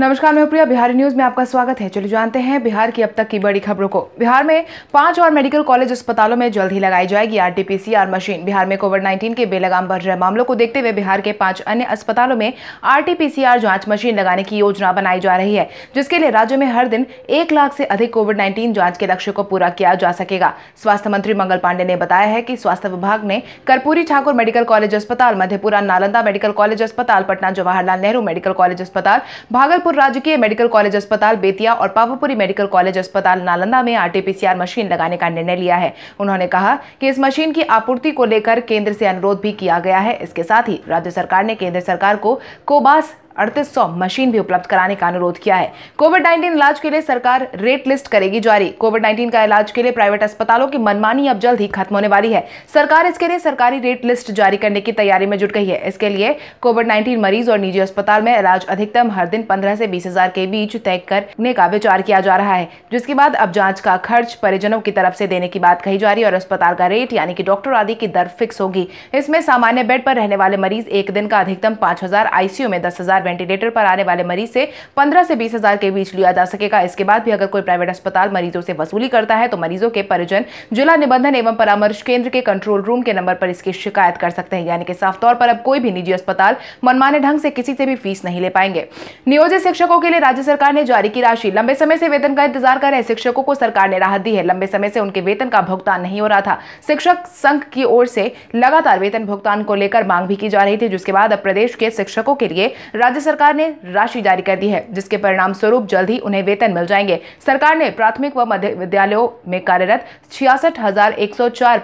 नमस्कार मैं प्रिया बिहारी न्यूज में आपका स्वागत है चलिए जानते हैं बिहार की अब तक की बड़ी खबरों को बिहार में पांच और मेडिकल कॉलेज अस्पतालों में जल्द ही लगाई जाएगी आरटीपीसीआर मशीन बिहार में कोविड 19 के बेलगाम बढ़ रहे मामलों को देखते हुए बिहार के पांच अन्य अस्पतालों में आरटीपीसीआर जांच मशीन लगाने की योजना बनाई जा रही है जिसके लिए राज्य में हर दिन एक लाख से अधिक कोविड नाइन्टीन जाँच के लक्ष्य को पूरा किया जा सकेगा स्वास्थ्य मंत्री मंगल पांडे ने बताया है की स्वास्थ्य विभाग ने कर्पूरी ठाकुर मेडिकल कॉलेज अस्पताल मधेपुरा नालंदा मेडिकल कॉलेज अस्पताल पटना जवाहरलाल नेहरू मेडिकल कॉलेज अस्पताल भागल पावापुर राज्य के मेडिकल कॉलेज अस्पताल बेतिया और पावापुरी मेडिकल कॉलेज अस्पताल नालंदा में आरटीपीसीआर मशीन लगाने का निर्णय लिया है उन्होंने कहा कि इस मशीन की आपूर्ति को लेकर केंद्र से अनुरोध भी किया गया है इसके साथ ही राज्य सरकार ने केंद्र सरकार को कोबास अड़तीस मशीन भी उपलब्ध कराने का अनुरोध किया है कोविड नाइन्टीन इलाज के लिए सरकार रेट लिस्ट करेगी जारी कोविड नाइन्टीन का इलाज के लिए प्राइवेट अस्पतालों की मनमानी अब जल्द ही खत्म होने वाली है सरकार इसके लिए सरकारी रेट लिस्ट जारी करने की तैयारी में जुट गई है इसके लिए कोविड नाइन्टीन मरीज और निजी अस्पताल में इलाज अधिकतम हर दिन पंद्रह से बीस हजार के बीच तय करने का विचार किया जा रहा है जिसके बाद अब जांच का खर्च परिजनों की तरफ से देने की बात कही जा रही है और अस्पताल का रेट यानी कि डॉक्टर आदि की दर फिक्स होगी इसमें सामान्य बेड पर रहने वाले मरीज एक दिन का अधिकतम पाँच हजार आईसीयू में दस हजार वेंटिलेटर पर आने वाले मरीज से पंद्रह से बीस हजार के बीच लिया जा सकेगा इसके बाद भी अगर कोई प्राइवेट अस्पताल मरीजों से वसूली करता है तो मरीजों के परिजन जिला निबंधन एवं परामर्श केंद्र के कंट्रोल रूम के नंबर पर इसकी शिकायत कर सकते हैं यानी कि साफ तौर पर अब कोई भी निजी अस्पताल मनमाने ढंग से किसी से भी फीस नहीं ले पाएंगे नियोजित शिक्षकों के लिए राज्य सरकार ने जारी की राशि लंबे समय से वेतन का इंतजार कर रहे शिक्षकों को सरकार ने राहत दी है लंबे समय से उनके वेतन का भुगतान नहीं हो रहा था शिक्षक संघ की ओर से लगातार वेतन भुगतान को लेकर मांग भी की जा रही थी जिसके बाद अब प्रदेश के शिक्षकों के लिए राज्य राज्य सरकार ने राशि जारी कर दी है जिसके परिणाम स्वरूप जल्द ही उन्हें वेतन मिल जाएंगे सरकार ने प्राथमिक व मध्य विद्यालयों में कार्यरत छियासठ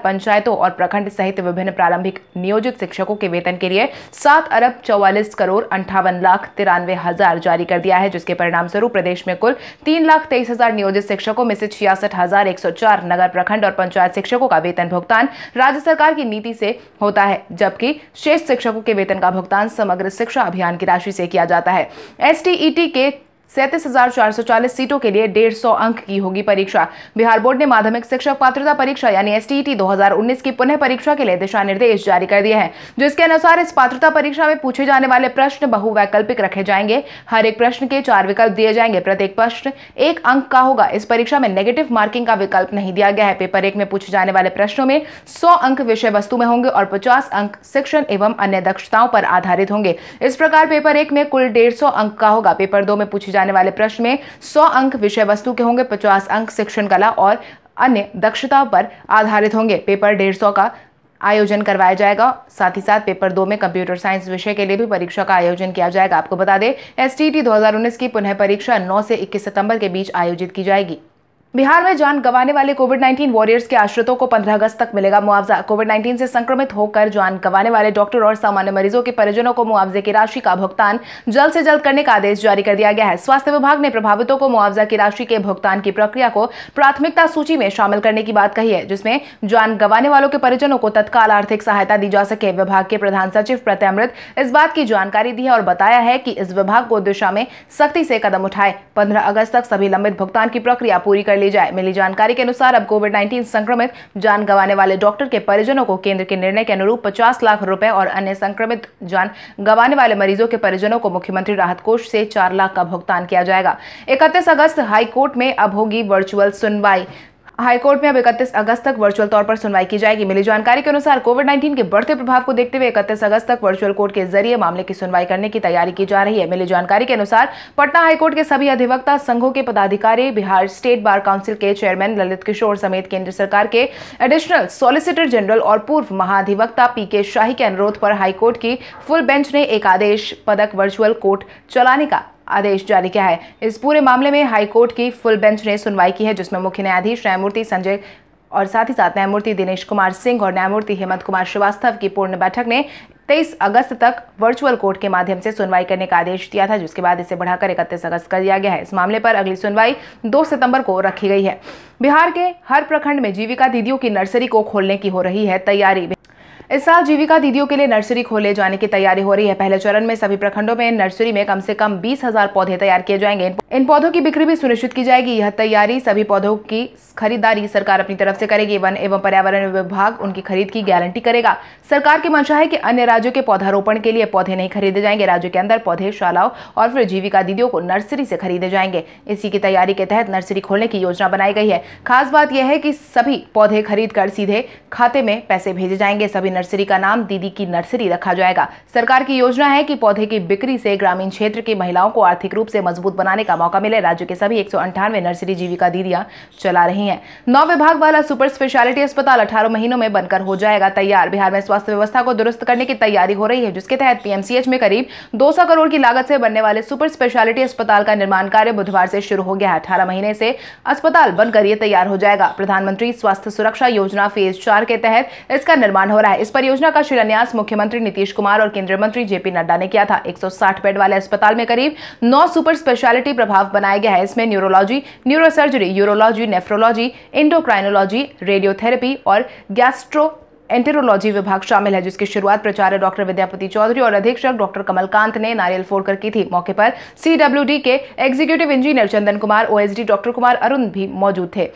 पंचायतों और प्रखंड सहित विभिन्न प्रारंभिक नियोजित शिक्षकों के वेतन के लिए सात अरब चौवालीस करोड़ अंठावन लाख तिरानवे हजार जारी कर दिया है जिसके परिणाम स्वरूप प्रदेश में कुल तीन लाख तेईस हजार नियोजित शिक्षकों में से छियासठ हजार एक सौ चार नगर प्रखंड और पंचायत शिक्षकों का वेतन भुगतान राज्य सरकार की नीति से होता है जबकि शेष शिक्षकों के वेतन का भुगतान समग्र शिक्षा अभियान की राशि से किया जाता है एस के सैंतीस हजार चार सौ चालीस सीटों के लिए डेढ़ सौ अंक की होगी परीक्षा बिहार बोर्ड ने माध्यमिक शिक्षक पात्रता परीक्षा यानी एस e दो हजार की पुनः परीक्षा के लिए दिशा निर्देश जारी कर दिए हैं जिसके अनुसार इस पात्रता परीक्षा में पूछे जाने वाले प्रश्न बहुवैकल्पिक रखे जाएंगे हर एक प्रश्न के चार विकल्प दिए जाएंगे प्रत्येक प्रश्न एक अंक का होगा इस परीक्षा में नेगेटिव मार्किंग का विकल्प नहीं दिया गया है पेपर एक में पूछे जाने वाले प्रश्नों में सौ अंक विषय वस्तु में होंगे और पचास अंक शिक्षण एवं अन्य दक्षताओं पर आधारित होंगे इस प्रकार पेपर एक में कुल डेढ़ अंक का होगा पेपर दो में पूछे जाने वाले प्रश्न में सौ अंक विषय वस्तु के होंगे पचास अंक शिक्षण कला और अन्य दक्षता पर आधारित होंगे पेपर डेढ़ सौ का आयोजन करवाया जाएगा साथ ही साथ पेपर दो में कंप्यूटर साइंस विषय के लिए भी परीक्षा का आयोजन किया जाएगा आपको बता दें एस टी की पुनः परीक्षा 9 से 21 सितंबर के बीच आयोजित की जाएगी बिहार में जान गंवाने वाले कोविड 19 वॉरियर्स के आश्रितों को 15 अगस्त तक मिलेगा मुआवजा कोविड 19 से संक्रमित होकर जान गंवाने वाले डॉक्टर और सामान्य मरीजों के परिजनों को मुआवजे की राशि का भुगतान जल्द से जल्द करने का आदेश जारी कर दिया गया है स्वास्थ्य विभाग ने प्रभावितों को मुआवजा की राशि के भुगतान की प्रक्रिया को प्राथमिकता सूची में शामिल करने की बात कही है जिसमें जान गंवाने वालों के परिजनों को तत्काल आर्थिक सहायता दी जा सके विभाग के प्रधान सचिव प्रत्यामृत इस बात की जानकारी दी है और बताया है कि इस विभाग को दिशा में सख्ती से कदम उठाए पंद्रह अगस्त तक सभी लंबित भुगतान की प्रक्रिया पूरी कर ली जाए मिली जानकारी के अनुसार अब कोविड नाइन्टीन संक्रमित जान गंवाने वाले डॉक्टर के परिजनों को केंद्र के निर्णय के अनुरूप पचास लाख रुपए और अन्य संक्रमित जान गंवाने वाले मरीजों के परिजनों को मुख्यमंत्री राहत कोष से चार लाख का भुगतान किया जाएगा इकतीस अगस्त हाईकोर्ट में अब होगी वर्चुअल सुनवाई हाईकोर्ट में अब इकतीस अगस्त तक वर्चुअल तौर पर सुनवाई की जाएगी मिली जानकारी के अनुसार कोविड 19 के बढ़ते प्रभाव को देखते हुए इकतीस अगस्त तक वर्चुअल कोर्ट के जरिए मामले की सुनवाई करने की तैयारी की जा रही है मिली जानकारी के अनुसार पटना हाईकोर्ट के सभी अधिवक्ता संघों के पदाधिकारी बिहार स्टेट बार काउंसिल के चेयरमैन ललित किशोर समेत केंद्र सरकार के एडिशनल सॉलिसिटर जनरल और पूर्व महाधिवक्ता पी के शाही के अनुरोध पर हाईकोर्ट की फुल बेंच ने एक आदेश पदक वर्चुअल कोर्ट चलाने का आदेश जारी किया है इस पूरे मामले में हाईकोर्ट की फुल बेंच ने सुनवाई की है जिसमें मुख्य न्यायाधीश न्यायमूर्ति संजय और साथ ही साथ न्यायमूर्ति दिनेश कुमार सिंह और न्यायमूर्ति हेमंत कुमार श्रीवास्तव की पूर्ण बैठक ने 23 अगस्त तक वर्चुअल कोर्ट के माध्यम से सुनवाई करने का आदेश दिया था जिसके बाद इसे बढ़ाकर इकतीस अगस्त कर दिया गया है इस मामले पर अगली सुनवाई 2 सितंबर को रखी गई है बिहार के हर प्रखंड में जीविका दीदियों की नर्सरी को खोलने की हो रही है तैयारी इस साल जीविका दीदियों के लिए नर्सरी खोले जाने की तैयारी हो रही है पहले चरण में सभी प्रखंडों में नर्सरी में कम से कम बीस हजार पौधे तैयार किए जाएंगे इन पौधों की बिक्री भी सुनिश्चित की जाएगी यह तैयारी सभी पौधों की खरीदारी सरकार अपनी तरफ से करेगी वन एवं पर्यावरण विभाग उनकी खरीद की गारंटी करेगा सरकार की मंशा है की अन्य राज्यों के पौधारोपण के लिए पौधे नहीं खरीदे जाएंगे राज्यों के अंदर पौधे शालाओं और फिर जीविका दीदियों को नर्सरी से खरीदे जाएंगे इसी की तैयारी के तहत नर्सरी खोलने की योजना बनाई गई है खास बात यह है की सभी पौधे खरीद कर सीधे खाते में पैसे भेजे जाएंगे सभी नर्सरी का नाम दीदी की नर्सरी रखा जाएगा सरकार की योजना है कि पौधे की बिक्री से ग्रामीण क्षेत्र की महिलाओं को आर्थिक रूप से मजबूत बनाने का मौका मिले राज्य के सभी एक नर्सरी जीविका दीदियां चला रही है नौ विभाग वाला सुपर स्पेशलिटी अस्पताल अठारह महीनों में बनकर हो जाएगा तैयार बिहार में स्वास्थ्य व्यवस्था को दुरुस्त करने की तैयारी हो रही है जिसके तहत पीएमसीएच में करीब दो करोड़ की लागत से बनने वाले सुपर स्पेशलिटी अस्पताल का निर्माण कार्य बुधवार से शुरू हो गया है अठारह महीने से अस्पताल बनकर ये तैयार हो जाएगा प्रधानमंत्री स्वास्थ्य सुरक्षा योजना फेज चार के तहत इसका निर्माण हो रहा है इस इस परियोजना का शिलान्यास मुख्यमंत्री नीतीश कुमार और केंद्रीय मंत्री जेपी नड्डा ने किया था 160 बेड वाले अस्पताल में करीब नौ सुपर स्पेशलिटी प्रभाव बनाया गया है इसमें neurology neurosurgery urology nephrology endocrinology radiotherapy और गैस्ट्रो एंटेरोलॉजी विभाग शामिल है जिसकी शुरुआत प्रचार्य डॉक्टर विद्यापति चौधरी और अधीक्षक डॉक्टर कमलकांत ने नारियल फोड़कर की थी मौके पर सीडब्ल्यूडी के executive engineer Chandan Kumar OSD doctor Kumar Arun भी मौजूद थे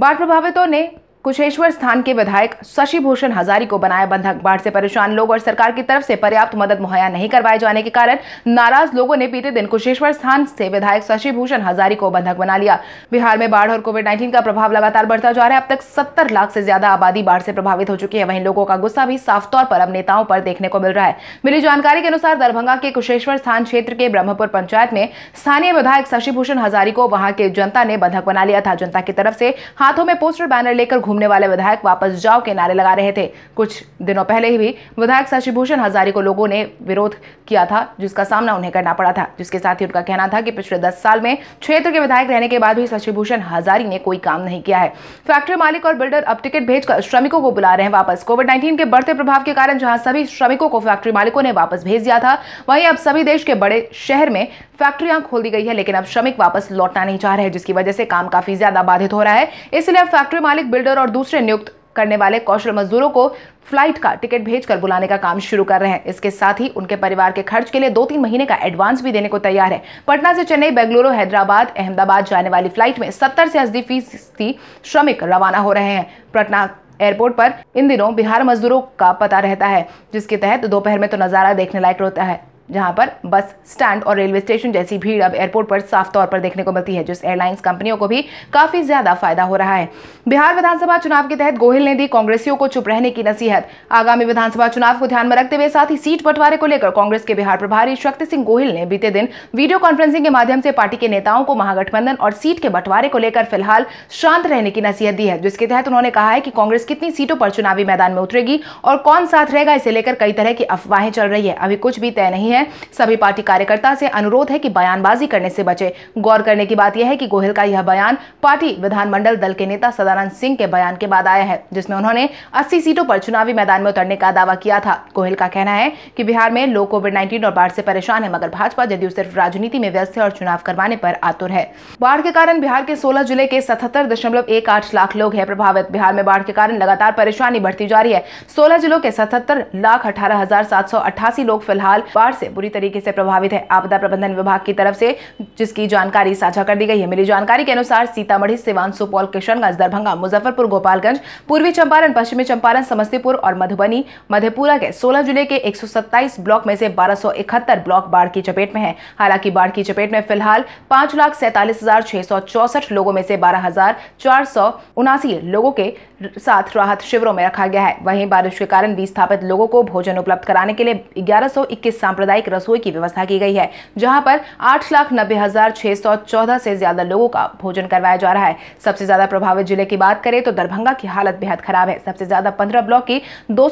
बाढ़ प्रभावितों ने कुशेश्वर स्थान के विधायक शशि भूषण हजारी को बनाया बंधक बाढ़ से परेशान लोग और सरकार की तरफ से पर्याप्त मदद मुहैया नहीं करवाए जाने के कारण नाराज लोगों ने बीते दिन कुशेश्वर स्थान से विधायक शशि भूषण हजारी को बंधक बना लिया बिहार में बाढ़ और कोविड 19 का प्रभाव लगातार बढ़ता जा रहा है अब तक सत्तर लाख से ज्यादा आबादी बाढ़ से प्रभावित हो चुकी है वहीं लोगों का गुस्सा भी साफ तौर पर अब नेताओं पर देखने को मिल रहा है मिली जानकारी के अनुसार दरभंगा के कुशेश्वर स्थान क्षेत्र के ब्रह्मपुर पंचायत में स्थानीय विधायक शशि भूषण हजारी को वहां के जनता ने बंधक बना लिया था जनता की तरफ से हाथों में पोस्टर बैनर लेकर घूम घूमने वाले विधायक वापस जाओ के नारे लगा रहे थे कुछ दिनों पहले ही भी विधायक शशिभूषण हजारी को लोगों ने विरोध किया था जिसका सामना उन्हें करना पड़ा था जिसके साथ ही उनका कहना था कि पिछले दस साल में क्षेत्र के विधायक रहने के बाद भी शशिभूषण हजारी ने कोई काम नहीं किया है फैक्ट्री मालिक और बिल्डर अब टिकट भेजकर श्रमिकों को बुला रहे हैं वापस कोविड नाइन्टीन के बढ़ते प्रभाव के कारण जहां सभी श्रमिकों को फैक्ट्री मालिकों ने वापस भेज दिया था वहीं अब सभी देश के बड़े शहर में फैक्ट्रियां खोल दी गई है लेकिन अब श्रमिक वापस लौटना नहीं चाह रहे हैं जिसकी वजह से काम काफी ज्यादा बाधित हो रहा है इसलिए अब फैक्ट्री मालिक बिल्डर और दूसरे नियुक्त करने वाले कौशल मजदूरों को फ्लाइट का टिकट भेजकर बुलाने का काम शुरू कर रहे हैं इसके साथ ही उनके परिवार के खर्च के लिए दो तीन महीने का एडवांस भी देने को तैयार है पटना से चेन्नई बेंगलुरु हैदराबाद अहमदाबाद जाने वाली फ्लाइट में सत्तर से अस्सी फीसदी श्रमिक रवाना हो रहे हैं पटना एयरपोर्ट पर इन दिनों बिहार मजदूरों का पता रहता है जिसके तहत दोपहर में तो नज़ारा देखने लायक रहता है जहां पर बस स्टैंड और रेलवे स्टेशन जैसी भीड़ अब एयरपोर्ट पर साफ तौर पर देखने को मिलती है जिस एयरलाइंस कंपनियों को भी काफी ज्यादा फायदा हो रहा है बिहार विधानसभा चुनाव के तहत गोहिल ने दी कांग्रेसियों को चुप रहने की नसीहत आगामी विधानसभा चुनाव को ध्यान में रखते हुए साथ ही सीट बंटवारे को लेकर कांग्रेस के बिहार प्रभारी शक्ति सिंह गोहिल ने बीते दिन वीडियो कॉन्फ्रेंसिंग के माध्यम से पार्टी के नेताओं को महागठबंधन और सीट के बंटवारे को लेकर फिलहाल शांत रहने की नसीहत दी है जिसके तहत उन्होंने कहा है कि कांग्रेस कितनी सीटों पर चुनावी मैदान में उतरेगी और कौन साथ रहेगा इसे लेकर कई तरह की अफवाहें चल रही है अभी कुछ भी तय नहीं है है सभी पार्टी कार्यकर्ता से अनुरोध है कि बयानबाजी करने से बचे गौर करने की बात यह है कि गोहिल का यह बयान पार्टी विधानमंडल दल के नेता सदानंद सिंह के बयान के बाद आया है जिसमें उन्होंने अस्सी सीटों पर चुनावी मैदान में उतरने का दावा किया था गोहिल का कहना है कि बिहार में लोग कोविड नाइन्टीन और बाढ़ से परेशान है मगर भाजपा जदयू सिर्फ राजनीति में व्यस्त है और चुनाव करवाने पर आतुर है बाढ़ के कारण बिहार के सोलह जिले के सतहत्तर दशमलव एक आठ लाख लोग है प्रभावित बिहार में बाढ़ के कारण लगातार परेशानी बढ़ती जा रही है सोलह जिलों के सतहत्तर लाख अठारह हजार सात सौ अट्ठासी लोग फिलहाल बाढ़ से से बुरी तरीके से प्रभावित है आपदा प्रबंधन विभाग की तरफ से जिसकी जानकारी साझा कर दी गई है मिली जानकारी के अनुसार सीतामढ़ी सिवान सुपौल किशनगंज दरभंगा मुजफ्फरपुर गोपालगंज पूर्वी चंपारण पश्चिमी चंपारण समस्तीपुर और मधुबनी मधेपुरा के सोलह जिले के एक ब्लॉक में से बारह ब्लॉक बाढ़ की चपेट में है हालांकि बाढ़ की चपेट में फिलहाल पांच लाख सैंतालीस हजार छह सौ चौसठ लोगों में से बारह हजार चार सौ उनासी लोगों के साथ राहत शिविरों में रखा गया है वहीं बारिश के कारण विस्थापित लोगों को भोजन उपलब्ध कराने के लिए ग्यारह सौ इक्कीस सांप्रदायिक सामुदायिक रसोई की व्यवस्था की गई है जहां पर आठ लाख नब्बे हजार छह सौ चौदह से ज्यादा लोगों का भोजन करवाया जा रहा है सबसे ज्यादा प्रभावित जिले की बात करें तो दरभंगा की हालत बेहद खराब है सबसे ज्यादा पंद्रह ब्लॉक की दो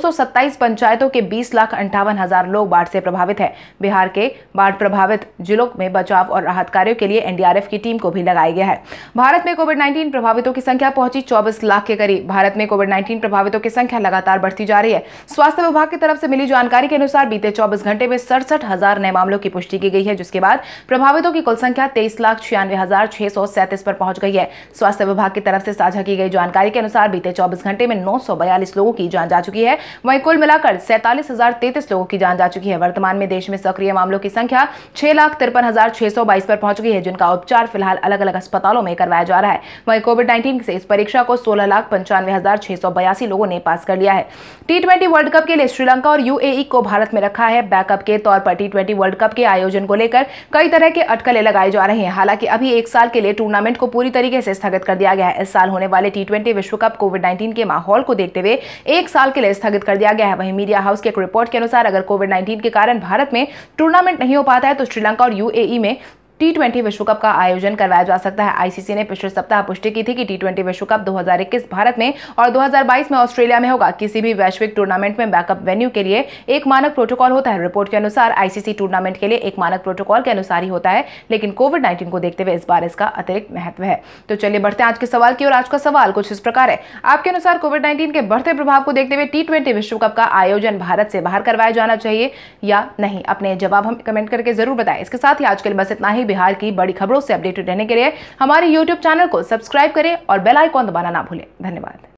पंचायतों के बीस लाख अंठावन हजार लोग बाढ़ से प्रभावित है बिहार के बाढ़ प्रभावित जिलों में बचाव और राहत कार्यो के लिए एनडीआरएफ की टीम को भी लगाया गया है भारत में कोविड नाइन्टीन प्रभावितों की संख्या पहुंची चौबीस लाख के करीब भारत में कोविड नाइन्टीन प्रभावितों की संख्या लगातार बढ़ती जा रही है स्वास्थ्य विभाग की तरफ से मिली जानकारी के अनुसार बीते चौबीस घंटे में सड़सठ सड़सठ हजार नए मामलों की पुष्टि की गई है जिसके बाद प्रभावितों की कुल संख्या तेईस लाख छियानवे हजार छह सौ सैंतीस पर पहुंच गई है स्वास्थ्य विभाग की तरफ से साझा की गई जानकारी के अनुसार बीते चौबीस घंटे में नौ सौ बयालीस लोगों की जान जा चुकी है वहीं कुल मिलाकर सैंतालीस हजार तैतीस लोगों की जान जा चुकी है वर्तमान में देश में सक्रिय मामलों की संख्या छह लाख तिरपन हजार छह सौ बाईस पर पहुंच गई है जिनका उपचार फिलहाल अलग अलग अस्पतालों में करवाया जा रहा है वहीं कोविड नाइन्टीन से इस परीक्षा को सोलह लाख पंचानवे हजार छह सौ बयासी लोगों ने पास कर लिया है टी ट्वेंटी वर्ल्ड कप के लिए श्रीलंका और यूएई को भारत में रखा है बैकअप के तौर कप टी ट्वेंटी वर्ल्ड कप के आयोजन को लेकर कई तरह के अटकलें लगाए जा रहे हैं हालांकि अभी एक साल के लिए टूर्नामेंट को पूरी तरीके से स्थगित कर दिया गया है इस साल होने वाले टी ट्वेंटी विश्व कप कोविड नाइन्टीन के माहौल को देखते हुए एक साल के लिए स्थगित कर दिया गया है वहीं मीडिया हाउस की एक रिपोर्ट के अनुसार अगर कोविड नाइन्टीन के कारण भारत में टूर्नामेंट नहीं हो पाता है तो श्रीलंका और यूएई e में टी विश्व कप का आयोजन करवाया जा सकता है आईसीसी ने पिछले सप्ताह पुष्टि की थी कि टी ट्वेंटी विश्व कप 2021 भारत में और 2022 में ऑस्ट्रेलिया में होगा किसी भी वैश्विक टूर्नामेंट में बैकअप वेन्यू के लिए एक मानक प्रोटोकॉल होता है रिपोर्ट के अनुसार आईसीसी टूर्नामेंट के लिए एक मानक प्रोटोकॉल के अनुसार ही होता है लेकिन कोविड नाइन्टीन को देखते हुए इस बार इसका अतिरिक्त महत्व है तो चलिए बढ़ते हैं आज के सवाल की और आज का सवाल कुछ इस प्रकार है आपके अनुसार कोविड नाइन्टीन के बढ़ते प्रभाव को देखते हुए टी विश्व कप का आयोजन भारत से बाहर करवाया जाना चाहिए या नहीं अपने जवाब हम कमेंट करके जरूर बताएं इसके साथ ही आज के लिए बस इतना ही सारी बिहार की बड़ी खबरों से अपडेटेड रहने के लिए हमारे यूट्यूब चैनल को सब्सक्राइब करें और बेलाइकॉन दबाना ना भूलें धन्यवाद